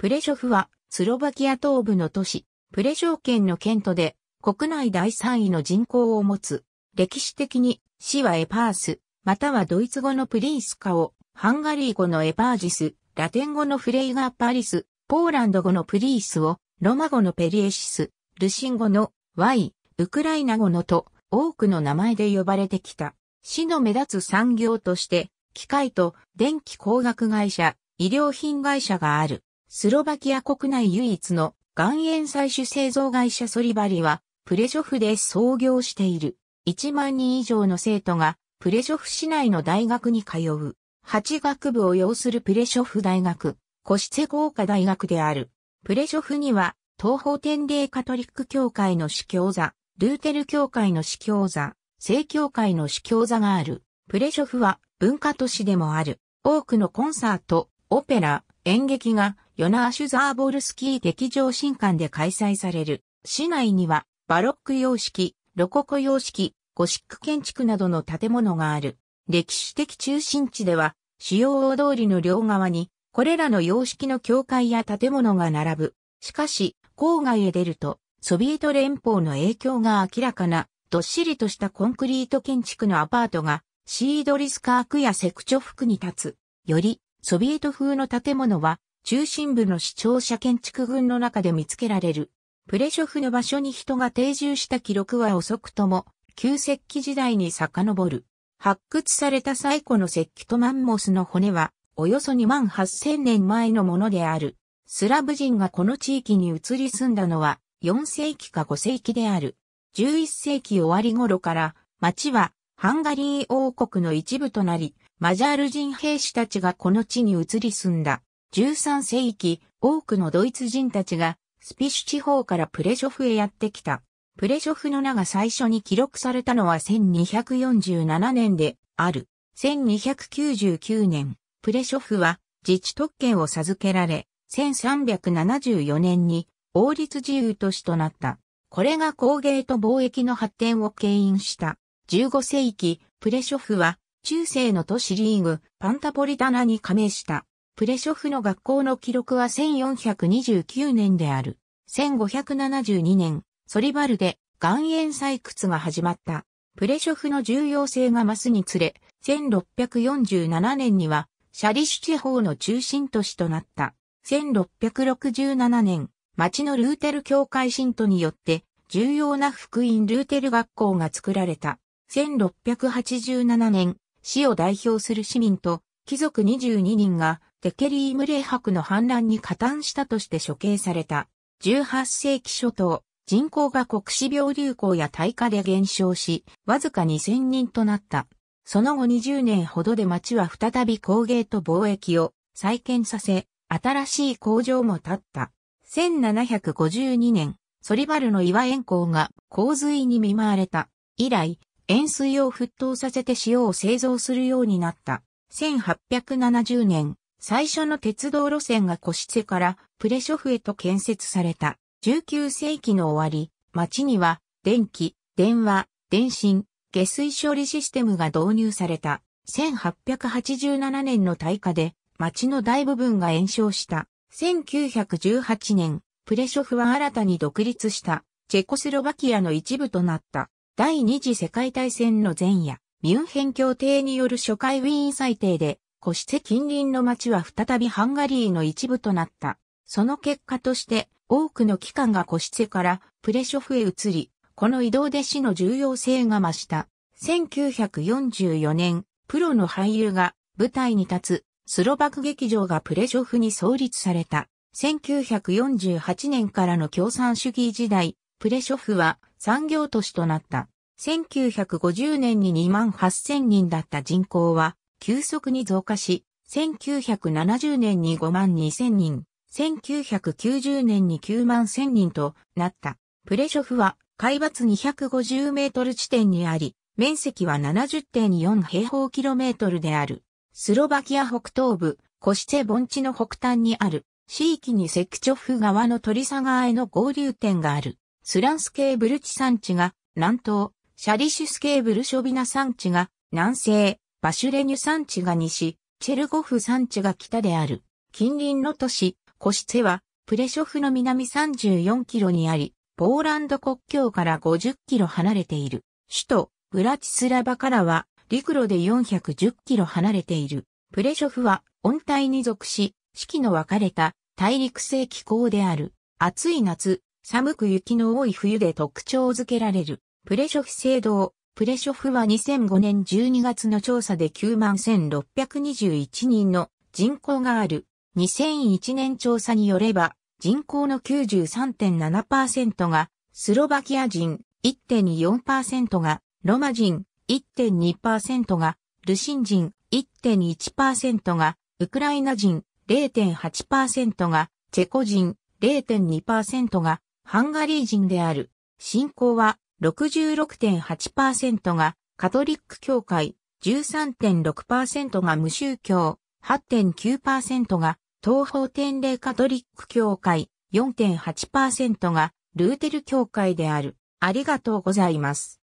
プレショフは、スロバキア東部の都市、プレショー県の県都で、国内第3位の人口を持つ。歴史的に、市はエパース、またはドイツ語のプリンスカを、ハンガリー語のエパージス、ラテン語のフレイガーパリス、ポーランド語のプリースを、ロマ語のペリエシス、ルシン語のワイ、ウクライナ語のと、多くの名前で呼ばれてきた。市の目立つ産業として、機械と電気工学会社、医療品会社がある。スロバキア国内唯一の岩塩採取製造会社ソリバリは、プレジョフで創業している。1万人以上の生徒が、プレジョフ市内の大学に通う。8学部を要するプレショフ大学、コシツェ豪華大学である。プレショフには、東方天霊カトリック教会の司教座、ルーテル教会の司教座、聖教会の司教座がある。プレショフは文化都市でもある。多くのコンサート、オペラ、演劇がヨナーシュザーボルスキー劇場新館で開催される。市内には、バロック様式、ロココ様式、ゴシック建築などの建物がある。歴史的中心地では、主要大通りの両側に、これらの様式の教会や建物が並ぶ。しかし、郊外へ出ると、ソビエト連邦の影響が明らかな、どっしりとしたコンクリート建築のアパートが、シードリスカークやセクチョフクに立つ。より、ソビエト風の建物は、中心部の市庁舎建築群の中で見つけられる。プレショフの場所に人が定住した記録は遅くとも、旧石器時代に遡る。発掘された最古の石器とマンモスの骨は、およそ2万8000年前のものである。スラブ人がこの地域に移り住んだのは、4世紀か5世紀である。11世紀終わり頃から、町はハンガリー王国の一部となり、マジャール人兵士たちがこの地に移り住んだ。13世紀、多くのドイツ人たちが、スピシュ地方からプレショフへやってきた。プレショフの名が最初に記録されたのは1247年である。1299年、プレショフは自治特権を授けられ、1374年に王立自由都市となった。これが工芸と貿易の発展を牽引した。15世紀、プレショフは中世の都市リーグ、パンタポリタナに加盟した。プレショフの学校の記録は1429年である。1572年、ソリバルで岩塩採掘が始まった。プレショフの重要性が増すにつれ、1647年には、シャリシュ地方の中心都市となった。1667年、町のルーテル教会信徒によって、重要な福音ルーテル学校が作られた。1687年、市を代表する市民と貴族22人がデケリー・ムレー伯の反乱に加担したとして処刑された。18世紀初頭、人口が国死病流行や退化で減少し、わずか2000人となった。その後20年ほどで町は再び工芸と貿易を再建させ、新しい工場も建った。1752年、ソリバルの岩塩港が洪水に見舞われた。以来、塩水を沸騰させて塩を製造するようになった。1870年、最初の鉄道路線がコシツェからプレショフへと建設された。19世紀の終わり、町には電気、電話、電信、下水処理システムが導入された。1887年の大火で町の大部分が延焼した。1918年、プレショフは新たに独立したチェコスロバキアの一部となった。第二次世界大戦の前夜、ミュンヘン協定による初回ウィーン裁定でこして近隣の町は再びハンガリーの一部となった。その結果として、多くの機関がコシツェからプレショフへ移り、この移動で市の重要性が増した。1944年、プロの俳優が舞台に立つスロバク劇場がプレショフに創立された。1948年からの共産主義時代、プレショフは産業都市となった。1950年に2万8000人だった人口は、急速に増加し、1970年に5万2000人、1990年に9万1000人となった。プレショフは海抜250メートル地点にあり、面積は70.4平方キロメートルである。スロバキア北東部、コシチェ盆地の北端にある、地域にセクチョフ川の鳥佐川への合流点がある。スランスケーブル地産地が南東、シャリシュスケーブルショビナ産地が南西、バシュレニュ山地が西、チェルゴフ山地が北である。近隣の都市、コシツェは、プレショフの南34キロにあり、ポーランド国境から50キロ離れている。首都、ブラチスラバからは、陸路で410キロ離れている。プレショフは温帯に属し、四季の分かれた大陸性気候である。暑い夏、寒く雪の多い冬で特徴づけられる。プレショフ制度プレショフは2005年12月の調査で91,621万人の人口がある。2001年調査によれば、人口の93.7%がスロバキア人、1.4%がロマ人、1.2%がルシン人、1.1%がウクライナ人、0.8%がチェコ人、0.2%がハンガリー人である。信仰は66.8%がカトリック教会、13.6%が無宗教、8.9%が東方天霊カトリック教会、4.8%がルーテル教会である。ありがとうございます。